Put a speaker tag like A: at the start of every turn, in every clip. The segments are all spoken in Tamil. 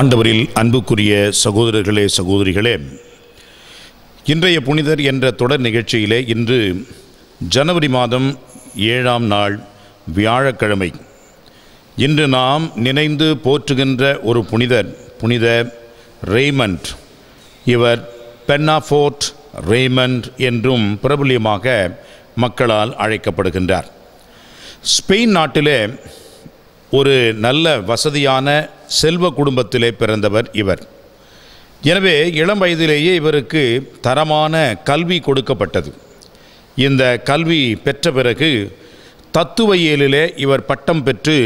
A: ஆண்டவரில் அன்புக்குரிய சகோதரர்களே சகோதரிகளே இன்றைய புனிதர் என்ற தொடர் நிகழ்ச்சியிலே இன்று ஜனவரி மாதம் ஏழாம் நாள் வியாழக்கிழமை இன்று நாம் நினைந்து போற்றுகின்ற ஒரு புனிதர் புனித ரேமண்ட் இவர் பென்னாஃபோர்ட் ரெய்மண்ட் என்றும் பிரபல்யமாக மக்களால் அழைக்கப்படுகின்றார் ஸ்பெயின் நாட்டிலே ஒரு நல்ல வசதியான செல்வ குடும்பத்திலே பிறந்தவர் இவர் எனவே இளம் வயதிலேயே இவருக்கு தரமான கல்வி கொடுக்கப்பட்டது இந்த கல்வி பெற்ற பிறகு தத்துவ இயலிலே இவர் பட்டம் பெற்று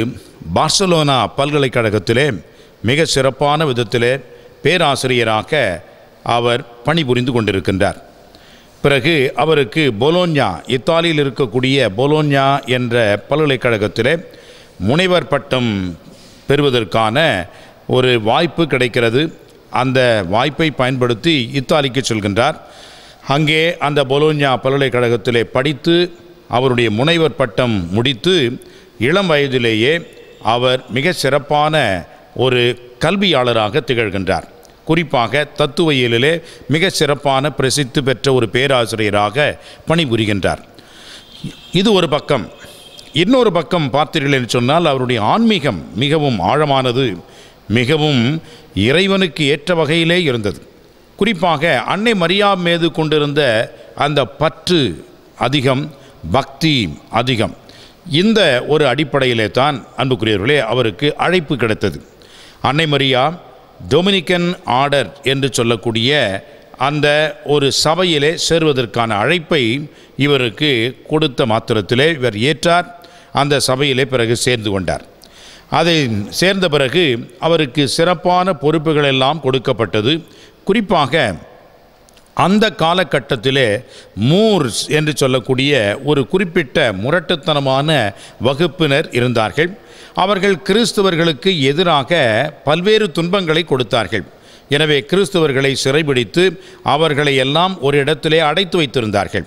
A: பார்சலோனா பல்கலைக்கழகத்திலே மிக சிறப்பான விதத்திலே பேராசிரியராக அவர் பணிபுரிந்து கொண்டிருக்கின்றார் பிறகு அவருக்கு பொலோன்யா இத்தாலியில் இருக்கக்கூடிய பொலோன்யா என்ற பல்கலைக்கழகத்திலே முனைவர் பட்டம் பெறுவதற்கான ஒரு வாய்ப்பு கிடைக்கிறது அந்த வாய்ப்பை பயன்படுத்தி இத்தாலிக்கு செல்கின்றார் அங்கே அந்த பொலோனியா பல்கலைக்கழகத்திலே படித்து அவருடைய முனைவர் பட்டம் முடித்து இளம் வயதிலேயே அவர் மிக சிறப்பான ஒரு கல்வியாளராக திகழ்கின்றார் குறிப்பாக தத்துவ இயலிலே மிக சிறப்பான பிரசித்தி பெற்ற ஒரு பேராசிரியராக பணிபுரிகின்றார் இது ஒரு பக்கம் இன்னொரு பக்கம் பார்த்தீர்கள் என்று சொன்னால் அவருடைய ஆன்மீகம் மிகவும் ஆழமானது மிகவும் இறைவனுக்கு ஏற்ற வகையிலே இருந்தது குறிப்பாக அன்னை மரியா மீது கொண்டிருந்த அந்த பற்று அதிகம் பக்தி அதிகம் இந்த ஒரு அடிப்படையிலே தான் அன்புக்குரியவர்களே அவருக்கு அழைப்பு கிடைத்தது அன்னை மரியா டொமினிக்கன் ஆர்டர் என்று சொல்லக்கூடிய அந்த ஒரு சபையிலே சேருவதற்கான அழைப்பை இவருக்கு கொடுத்த மாத்திரத்திலே இவர் ஏற்றார் அந்த சபையிலே பிறகு சேர்ந்து கொண்டார் அதை சேர்ந்த பிறகு அவருக்கு சிறப்பான பொறுப்புகள் எல்லாம் கொடுக்கப்பட்டது குறிப்பாக அந்த காலகட்டத்திலே மூர்ஸ் என்று சொல்லக்கூடிய ஒரு குறிப்பிட்ட முரட்டுத்தனமான வகுப்பினர் இருந்தார்கள் அவர்கள் கிறிஸ்தவர்களுக்கு எதிராக பல்வேறு துன்பங்களை கொடுத்தார்கள் எனவே கிறிஸ்தவர்களை சிறைபிடித்து அவர்களை எல்லாம் ஒரு இடத்திலே அடைத்து வைத்திருந்தார்கள்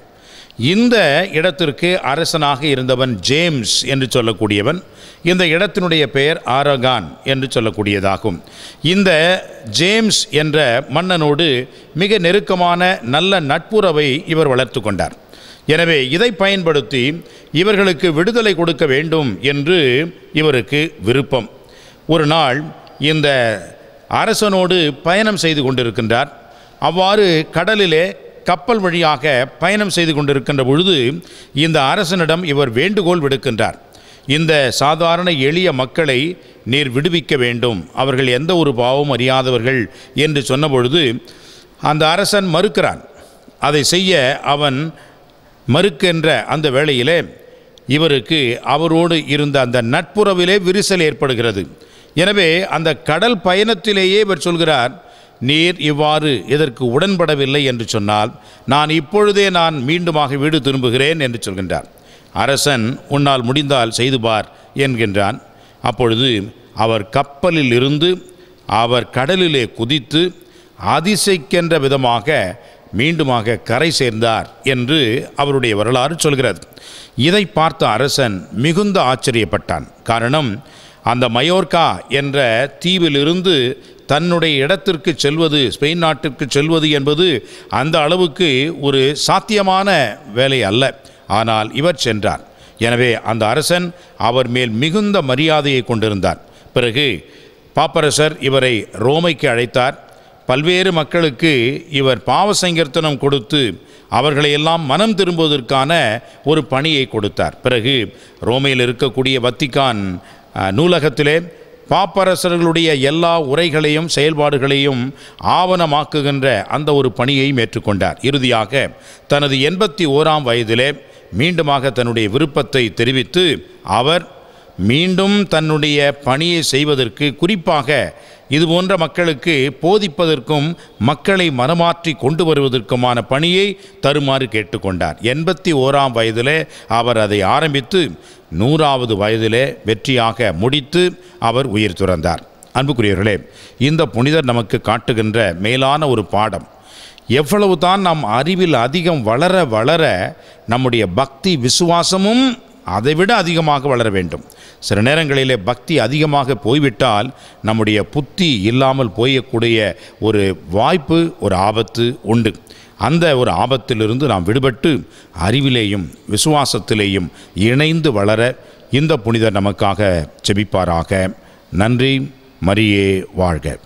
A: இந்த இடத்திற்கு அரசனாக இருந்தவன் ஜேம்ஸ் என்று சொல்லக்கூடியவன் இந்த இடத்தினுடைய பெயர் ஆரகான் என்று சொல்லக்கூடியதாகும் இந்த ஜேம்ஸ் என்ற மன்னனோடு மிக நெருக்கமான நல்ல நட்புறவை இவர் வளர்த்து கொண்டார் எனவே இதை பயன்படுத்தி இவர்களுக்கு விடுதலை கொடுக்க வேண்டும் என்று இவருக்கு விருப்பம் ஒரு நாள் இந்த அரசனோடு பயணம் செய்து கொண்டிருக்கின்றார் அவ்வாறு கடலிலே கப்பல் வழியாக பயணம் செய்து கொண்டிருக்கின்ற பொழுது இந்த அரசனிடம் இவர் வேண்டுகோள் விடுக்கின்றார் இந்த சாதாரண எளிய மக்களை நீர் விடுவிக்க வேண்டும் அவர்கள் எந்த ஒரு பாவம் அறியாதவர்கள் என்று சொன்னபொழுது அந்த அரசன் மறுக்கிறான் அதை செய்ய அவன் மறுக்கின்ற அந்த வேளையிலே இவருக்கு அவரோடு இருந்த அந்த நட்புறவிலே விரிசல் ஏற்படுகிறது எனவே அந்த கடல் பயணத்திலேயே இவர் சொல்கிறார் நீர் இவ்வாறு இதற்கு உடன்படவில்லை என்று சொன்னால் நான் இப்பொழுதே நான் மீண்டுமாக வீடு திரும்புகிறேன் என்று சொல்கின்றார் அரசன் உன்னால் முடிந்தால் செய்து பார் என்கின்றான் அப்பொழுது அவர் கப்பலில் இருந்து அவர் கடலிலே குதித்து அதிசைக்கின்ற விதமாக மீண்டுமாக கரை சேர்ந்தார் என்று அவருடைய வரலாறு சொல்கிறது இதை பார்த்த அரசன் மிகுந்த ஆச்சரியப்பட்டான் காரணம் அந்த மயோர்கா என்ற தீவிலிருந்து தன்னுடைய இடத்திற்கு செல்வது ஸ்பெயின் நாட்டிற்கு செல்வது என்பது அந்த அளவுக்கு ஒரு சாத்தியமான வேலை அல்ல ஆனால் இவர் சென்றார் எனவே அந்த அரசன் அவர் மேல் மிகுந்த மரியாதையை கொண்டிருந்தார் பிறகு பாப்பரசர் இவரை ரோமைக்கு அழைத்தார் பல்வேறு மக்களுக்கு இவர் பாவ கொடுத்து அவர்களையெல்லாம் மனம் திரும்புவதற்கான ஒரு பணியை கொடுத்தார் பிறகு ரோமையில் இருக்கக்கூடிய வத்திக்கான் நூலகத்திலே பாப்பரசர்களுடைய எல்லா உரைகளையும் செயல்பாடுகளையும் ஆவணமாக்குகின்ற அந்த ஒரு பணியை மேற்றுக்கொண்டார் இறுதியாக தனது எண்பத்தி ஓராம் வயதிலே மீண்டுமாக தன்னுடைய விருப்பத்தை தெரிவித்து அவர் மீண்டும் தன்னுடைய பணியை செய்வதற்கு குறிப்பாக இதுபோன்ற மக்களுக்கு போதிப்பதற்கும் மக்களை மனமாற்றி கொண்டு வருவதற்குமான பணியை தருமாறு கேட்டுக்கொண்டார் எண்பத்தி ஓராம் வயதிலே அவர் அதை ஆரம்பித்து நூறாவது வயதிலே வெற்றியாக முடித்து அவர் உயிர் துறந்தார் அன்புக்குரியவர்களே இந்த புனிதர் நமக்கு காட்டுகின்ற மேலான ஒரு பாடம் எவ்வளவு தான் நம் அறிவில் அதிகம் வளர வளர நம்முடைய பக்தி விசுவாசமும் அதைவிட அதிகமாக வளர வேண்டும் சில நேரங்களிலே பக்தி அதிகமாக போய்விட்டால் நம்முடைய புத்தி இல்லாமல் போயக்கூடிய ஒரு வாய்ப்பு ஒரு ஆபத்து உண்டு அந்த ஒரு ஆபத்திலிருந்து நாம் விடுபட்டு அறிவிலேயும் விசுவாசத்திலேயும் இணைந்து வளர இந்த புனிதர் நமக்காக செபிப்பாராக நன்றி மரியே வாழ்க